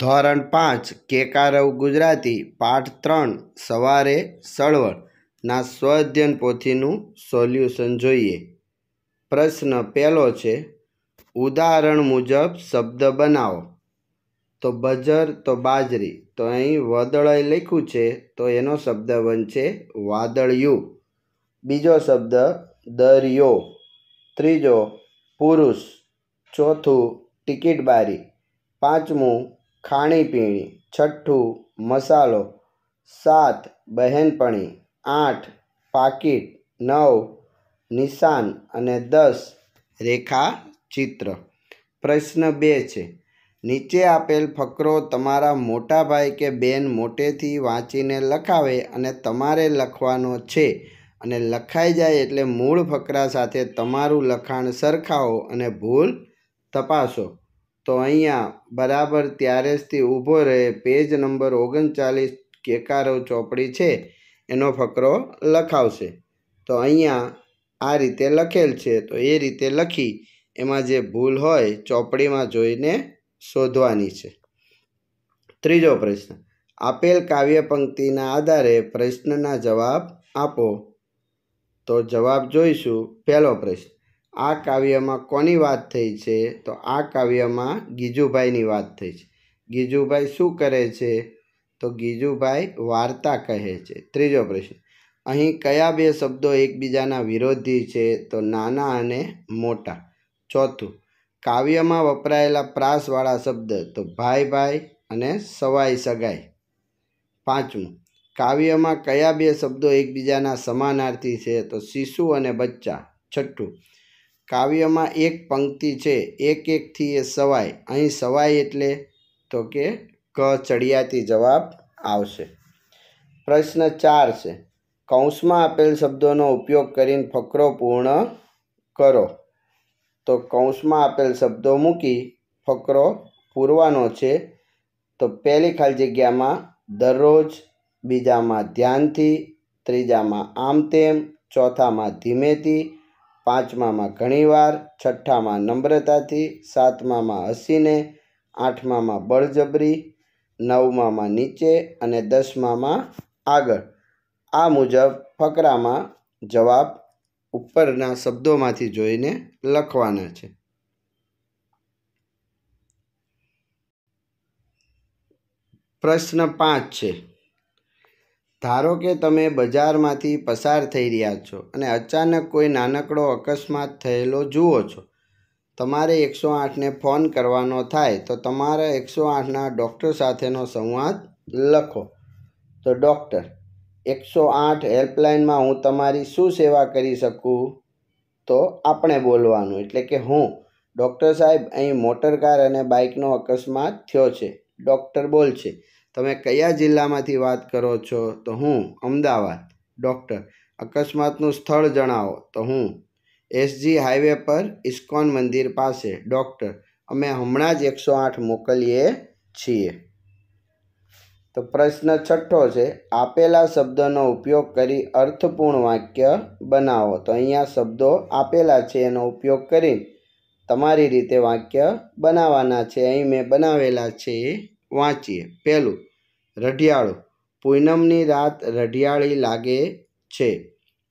ધોરણ પાંચ કેકારવ ગુજરાતી પાઠ ત્રણ સવારે સળવળના સ્વઅધ્યયન પોથીનું સોલ્યુશન જોઈએ પ્રશ્ન પહેલો છે ઉદાહરણ મુજબ શબ્દ બનાવો તો બજર તો બાજરી તો અહીં વદળય લખ્યું છે તો એનો શબ્દ બનશે વાદળિયું બીજો શબ્દ દરિયો ત્રીજો પુરુષ ચોથું ટિકિટ બારી પાંચમું ખાણીપીણી છઠ્ઠું મસાલો સાત બહેનપણી આઠ પાકીટ નવ નિશાન અને દસ રેખાચિત્ર પ્રશ્ન બે છે નીચે આપેલ ફકરો તમારા મોટા ભાઈ કે બેન મોટેથી વાંચીને લખાવે અને તમારે લખવાનો છે અને લખાઈ જાય એટલે મૂળ ફકરા સાથે તમારું લખાણ સરખાવો અને ભૂલ તપાસો તો અહીંયા બરાબર ત્યારે જથી ઊભો રહે પેજ નંબર ઓગણચાલીસ કેકારો ચોપડી છે એનો ફકરો લખાવશે તો અહીંયા આ રીતે લખેલ છે તો એ રીતે લખી એમાં જે ભૂલ હોય ચોપડીમાં જોઈને શોધવાની છે ત્રીજો પ્રશ્ન આપેલ કાવ્ય પંક્તિના આધારે પ્રશ્નના જવાબ આપો તો જવાબ જોઈશું પહેલો પ્રશ્ન આ કાવ્યમાં કોની વાત થઈ છે તો આ કાવ્યમાં ગીજુભાઈની વાત થઈ છે ગીજુભાઈ શું કરે છે તો ગીજુભાઈ વાર્તા કહે છે ત્રીજો પ્રશ્ન અહીં કયા બે શબ્દો એકબીજાના વિરોધી છે તો નાના અને મોટા ચોથું કાવ્યમાં વપરાયેલા પ્રાસવાળા શબ્દ તો ભાઈ ભાઈ અને સવાઈ સગાઈ પાંચમું કાવ્યમાં કયા બે શબ્દો એકબીજાના સમાનાર્થી છે તો શિશુ અને બચ્ચા છઠ્ઠું કાવ્યમાં એક પંક્તિ છે એક એકથી એ સવાય અહીં સવાય એટલે તો કે ક ચડિયાતી જવાબ આવશે પ્રશ્ન ચાર છે કૌંસમાં આપેલ શબ્દોનો ઉપયોગ કરીને ફકરો પૂર્ણ કરો તો કૌંસમાં આપેલ શબ્દો મૂકી ફકરો પૂરવાનો છે તો પહેલી ખાલી જગ્યામાં દરરોજ બીજામાં ધ્યાનથી ત્રીજામાં આમ તેમ ચોથામાં ધીમેથી પાંચમામાં ઘણીવાર છઠ્ઠામાં નમ્રતાથી સાતમામાં હસીને આઠમામાં બળજબરી નવમામાં નીચે અને દસમામાં આગળ આ મુજબ ફકરામાં જવાબ ઉપરના શબ્દોમાંથી જોઈને લખવાના છે પ્રશ્ન પાંચ છે ધારો કે તમે બજારમાંથી પસાર થઈ રહ્યા છો અને અચાનક કોઈ નાનકડો અકસ્માત થયેલો જુઓ છો તમારે એકસો આઠને ફોન કરવાનો થાય તો તમારા એકસો આઠના ડૉક્ટર સાથેનો સંવાદ લખો તો ડૉક્ટર એકસો આઠ હેલ્પલાઇનમાં હું તમારી શું સેવા કરી શકું તો આપણે બોલવાનું એટલે કે હું ડૉક્ટર સાહેબ અહીં મોટરકાર અને બાઇકનો અકસ્માત થયો છે ડૉક્ટર બોલશે છે તમે કયા જિલ્લામાંથી વાત કરો છો તો હું અમદાવાદ ડૉક્ટર અકસ્માતનું સ્થળ જણાવો તો હું એસજી હાઈવે પર ઇસ્કોન મંદિર પાસે ડૉક્ટર અમે હમણાં જ એકસો આઠ મોકલીએ છીએ તો પ્રશ્ન છઠ્ઠો છે આપેલા શબ્દનો ઉપયોગ કરી અર્થપૂર્ણ વાક્ય બનાવો તો અહીંયા શબ્દો આપેલા છે એનો ઉપયોગ કરી તમારી રીતે વાક્ય બનાવવાના છે અહીં મેં બનાવેલા છે વાંચીએ પહેલું રઢિયાળો પૂનમની રાત રઢિયાળી લાગે છે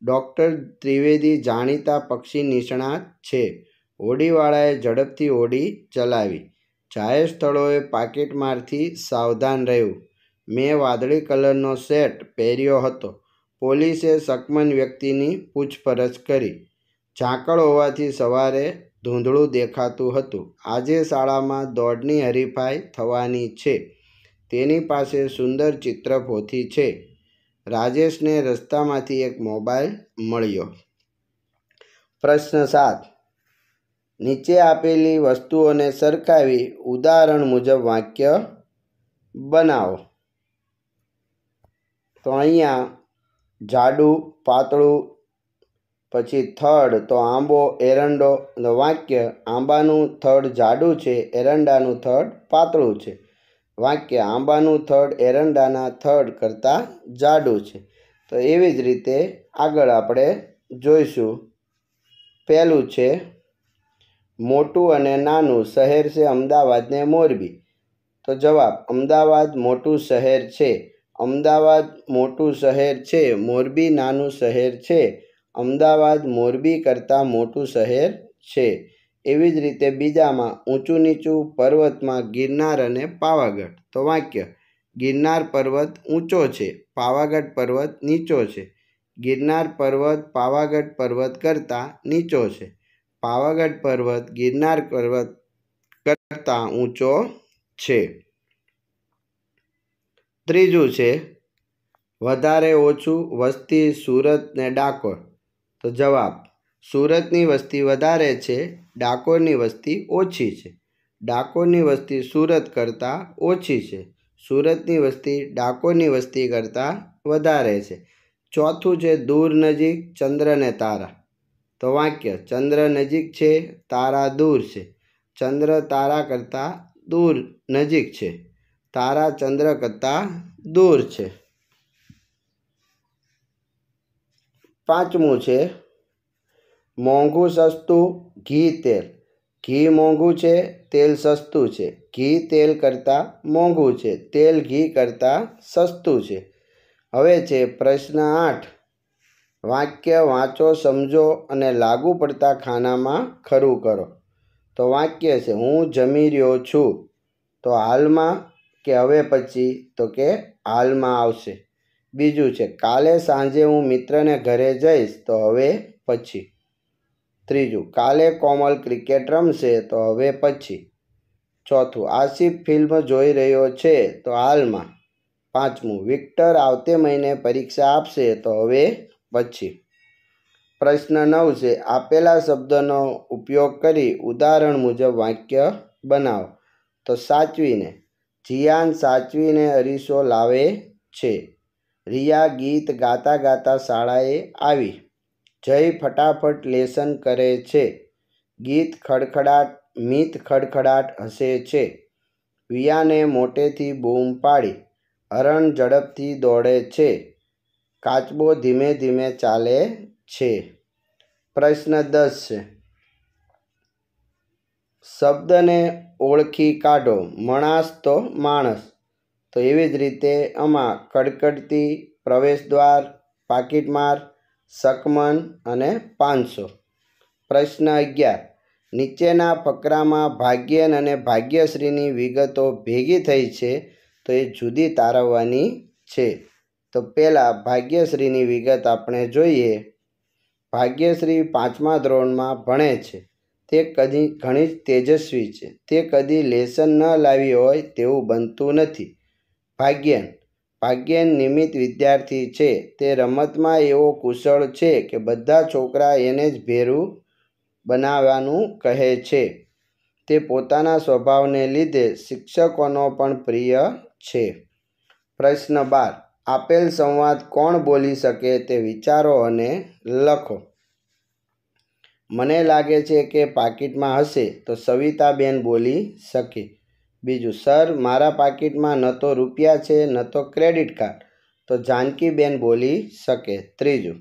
ડૉક્ટર ત્રિવેદી જાણીતા પક્ષી નિષ્ણાત છે હોડીવાળાએ ઝડપથી હોડી ચલાવી જાહેર સ્થળોએ પાકીટમારથી સાવધાન રહ્યું મેં વાદળી કલરનો સેટ પહેર્યો હતો પોલીસે સકમન વ્યક્તિની પૂછપરછ કરી ઝાંકળ હોવાથી સવારે ધૂંધળું દેખાતું હતું આજે શાળામાં દોડની હરીફાઈ થવાની છે તેની પાસે સુંદર ચિત્ર ચિત્રપોથી છે રાજેશને રસ્તામાંથી એક મોબાઈલ મળ્યો પ્રશ્ન સાત નીચે આપેલી વસ્તુઓને સરખાવી ઉદાહરણ મુજબ વાક્ય બનાવો તો અહીંયા જાડું પાતળું પછી થડ તો આંબો એરંડો વાક્ય આંબાનું થડ જાડું છે એરંડાનું થડ પાતળું છે વાક્ય આંબાનું થડ એરંડાના થડ કરતાં જાડું છે તો એવી જ રીતે આગળ આપણે જોઈશું પહેલું છે મોટું અને નાનું શહેર છે અમદાવાદને મોરબી તો જવાબ અમદાવાદ મોટું શહેર છે અમદાવાદ મોટું શહેર છે મોરબી નાનું શહેર છે અમદાવાદ મોરબી કરતાં મોટું શહેર છે એવી જ રીતે બીજામાં ઊંચું નીચું પર્વતમાં ગિરનાર અને પાવાગઢ તો વાક્ય ગિરનાર પર્વત ઊંચો છે પાવાગઢ પર્વત નીચો છે ગિરનાર પર્વત પાવાગઢ પર્વત કરતાં નીચો છે પાવાગઢ પર્વત ગિરનાર પર્વત કરતાં ઊંચો છે ત્રીજું છે વધારે ઓછું વસ્તી સુરત ને ડાકોર તો જવાબ સુરતની વસ્તી વધારે છે ડાકોરની વસ્તી ઓછી છે ડાકોરની વસ્તી સુરત કરતાં ઓછી છે સુરતની વસ્તી ડાકોરની વસ્તી કરતાં વધારે છે ચોથું છે દૂર નજીક ચંદ્ર ને તારા તો વાક્ય ચંદ્ર નજીક છે તારા દૂર છે ચંદ્ર તારા કરતાં દૂર નજીક છે તારા ચંદ્ર કરતાં દૂર છે પાંચમું છે મોંઘું સસ્તું ઘી તેલ ઘી મોંઘું છે તેલ સસ્તું છે ઘી તેલ કરતાં મોંઘું છે તેલ ઘી કરતાં સસ્તું છે હવે છે પ્રશ્ન આઠ વાક્ય વાંચો સમજો અને લાગુ પડતા ખાનામાં ખરું કરો તો વાક્ય છે હું જમી રહ્યો છું તો હાલમાં કે હવે પછી તો કે હાલમાં આવશે બીજું છે કાલે સાંજે હું મિત્રને ઘરે જઈશ તો હવે પછી ત્રીજું કાલે કોમલ ક્રિકેટ રમશે તો હવે પછી ચોથું આસિફ ફિલ્મ જોઈ રહ્યો છે તો હાલમાં પાંચમું વિક્ટર આવતે મહિને પરીક્ષા આપશે તો હવે પછી પ્રશ્ન નવ છે આપેલા શબ્દનો ઉપયોગ કરી ઉદાહરણ મુજબ વાક્ય બનાવો તો સાચવીને જિયાન સાચવીને અરીસો લાવે છે રિયા ગીત ગાતા ગાતા શાળાએ આવી જય ફટાફટ લેસન કરે છે ગીત ખડખડાટ મિત ખડખડાટ હસે છે વિયાને મોટેથી બૂમ પાડી અરણ ઝડપથી દોડે છે કાચબો ધીમે ધીમે ચાલે છે પ્રશ્ન દસ છે શબ્દને ઓળખી કાઢો મણાસ તો માણસ તો એવી જ રીતે આમાં કડકડતી પ્રવેશદ્વાર પાકીટમાર સકમન અને પાંચસો પ્રશ્ન અગિયાર નીચેના ફકરામાં ભાગ્યન અને ભાગ્યશ્રીની વિગતો ભેગી થઈ છે તો એ જુદી તારવવાની છે તો પહેલાં ભાગ્યશ્રીની વિગત આપણે જોઈએ ભાગ્યશ્રી પાંચમા ધોરણમાં ભણે છે તે કદી ઘણી જ તેજસ્વી છે તે કદી લેસન ન લાવી હોય તેવું બનતું નથી ભાગ્યન નિમિત્ત વિદ્યાર્થી છે તે રમતમાં એવો કુશળ છે કે બધા છોકરા એને જ ભેરું બનાવવાનું કહે છે તે પોતાના સ્વભાવને લીધે શિક્ષકોનો પણ પ્રિય છે પ્રશ્ન બાર આપેલ સંવાદ કોણ બોલી શકે તે વિચારો અને લખો મને લાગે છે કે પાકીટમાં હશે તો સવિતાબેન બોલી શકે બીજું સર મારા પાકીટમાં ન તો રૂપિયા છે ન તો ક્રેડિટ કાર્ડ તો જાનકીબેન બોલી શકે ત્રીજું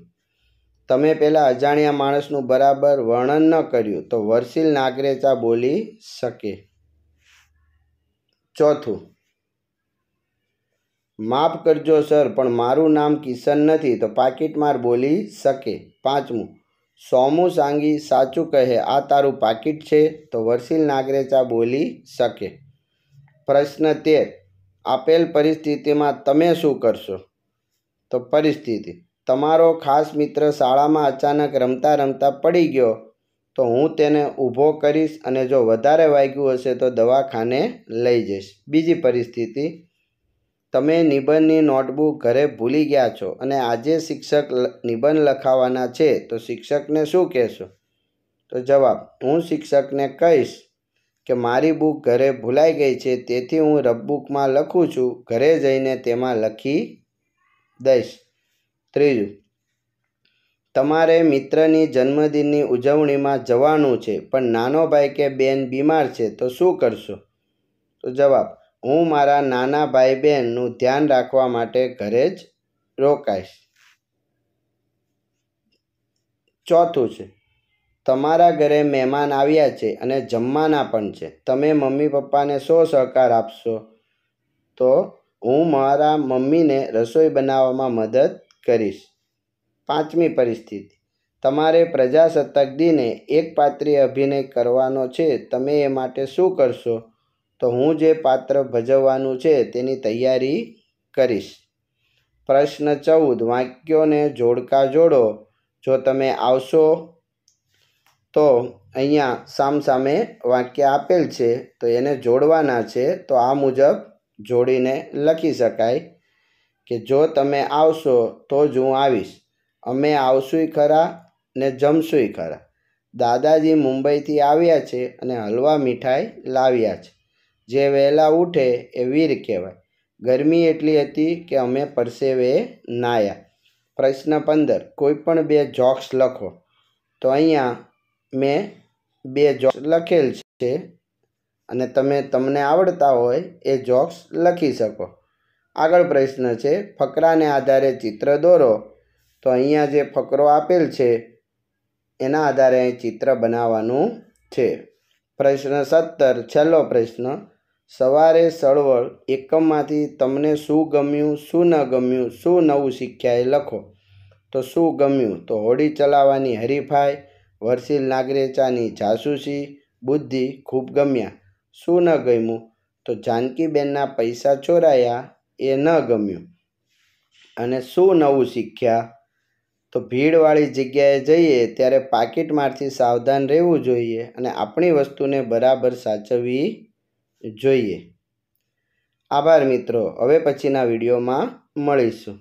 તમે પહેલાં અજાણ્યા માણસનું બરાબર વર્ણન ન કર્યું તો વર્ષિલ નાગરેચા બોલી શકે ચોથું માફ કરજો સર પણ મારું નામ કિશન નથી તો પાકીટમાર બોલી શકે પાંચમું સોમુ સાંગી સાચું કહે આ તારું પાકીટ છે તો વર્ષિલ નાગરેચા બોલી શકે પ્રશ્ન તેર આપેલ પરિસ્થિતિમાં તમે શું કરશો તો પરિસ્થિતિ તમારો ખાસ મિત્ર શાળામાં અચાનક રમતા રમતા પડી ગયો તો હું તેને ઊભો કરીશ અને જો વધારે વાગ્યું હશે તો દવાખાને લઈ જઈશ બીજી પરિસ્થિતિ તમે નિબંધની નોટબુક ઘરે ભૂલી ગયા છો અને આજે શિક્ષક નિબંધ લખાવાના છે તો શિક્ષકને શું કહેશો તો જવાબ હું શિક્ષકને કહીશ કે મારી બુક ઘરે ભૂલાઈ ગઈ છે તેથી હું રબબુકમાં લખું છું ઘરે જઈને તેમાં લખી દઈશ ત્રીજું તમારે મિત્રની જન્મદિનની ઉજવણીમાં જવાનું છે પણ નાનો ભાઈ કે બેન બીમાર છે તો શું કરશો તો જવાબ હું મારા નાના ભાઈ બહેનનું ધ્યાન રાખવા માટે ઘરે જ રોકાઈશ ચોથું છે તમારા ઘરે મહેમાન આવ્યા છે અને જમવાના પણ છે તમે મમ્મી પપ્પાને શો સહકાર આપશો તો હું મારા મમ્મીને રસોઈ બનાવવામાં મદદ કરીશ પાંચમી પરિસ્થિતિ તમારે પ્રજાસત્તાક દિને એક પાત્રીય અભિનય કરવાનો છે તમે એ માટે શું કરશો તો હું જે પાત્ર ભજવવાનું છે તેની તૈયારી કરીશ પ્રશ્ન ચૌદ વાક્યોને જોડકા જોડો જો તમે આવશો તો અહીંયા સામસામે વાક્ય આપેલ છે તો એને જોડવાના છે તો આ મુજબ જોડીને લખી શકાય કે જો તમે આવશો તો જ હું આવીશ અમે આવશુંય ખરા ને જમશુંય ખરા દાદાજી મુંબઈથી આવ્યા છે અને હલવા મીઠાઈ લાવ્યા છે જે વહેલા ઉઠે એ વીર કહેવાય ગરમી એટલી હતી કે અમે પરસેવે નાયા પ્રશ્ન પંદર કોઈ પણ બે જોક્સ લખો તો અહીંયા મેં બે જોક્સ લખેલ છે અને તમે તમને આવડતા હોય એ જોક્સ લખી શકો આગળ પ્રશ્ન છે ફકરાને આધારે ચિત્ર દોરો તો અહીંયા જે ફકરો આપેલ છે એના આધારે અહીં ચિત્ર બનાવવાનું છે પ્રશ્ન સત્તર છેલ્લો પ્રશ્ન સવારે સળવળ એકમમાંથી તમને શું ગમ્યું શું ન ગમ્યું શું નવું શીખ્યા એ લખો તો શું ગમ્યું તો હોડી ચલાવવાની હરીફાઈ વર્ષિલ નાગરેચાની જાસૂસી બુદ્ધિ ખૂબ ગમ્યા શું ન ગમ્યું તો જાનકીબેનના પૈસા ચોરાયા એ ન ગમ્યું અને શું નવું શીખ્યા તો ભીડવાળી જગ્યાએ જઈએ ત્યારે પાકીટમાંથી સાવધાન રહેવું જોઈએ અને આપણી વસ્તુને બરાબર સાચવવી જોઈએ આભાર મિત્રો હવે પછીના વિડીયોમાં મળીશું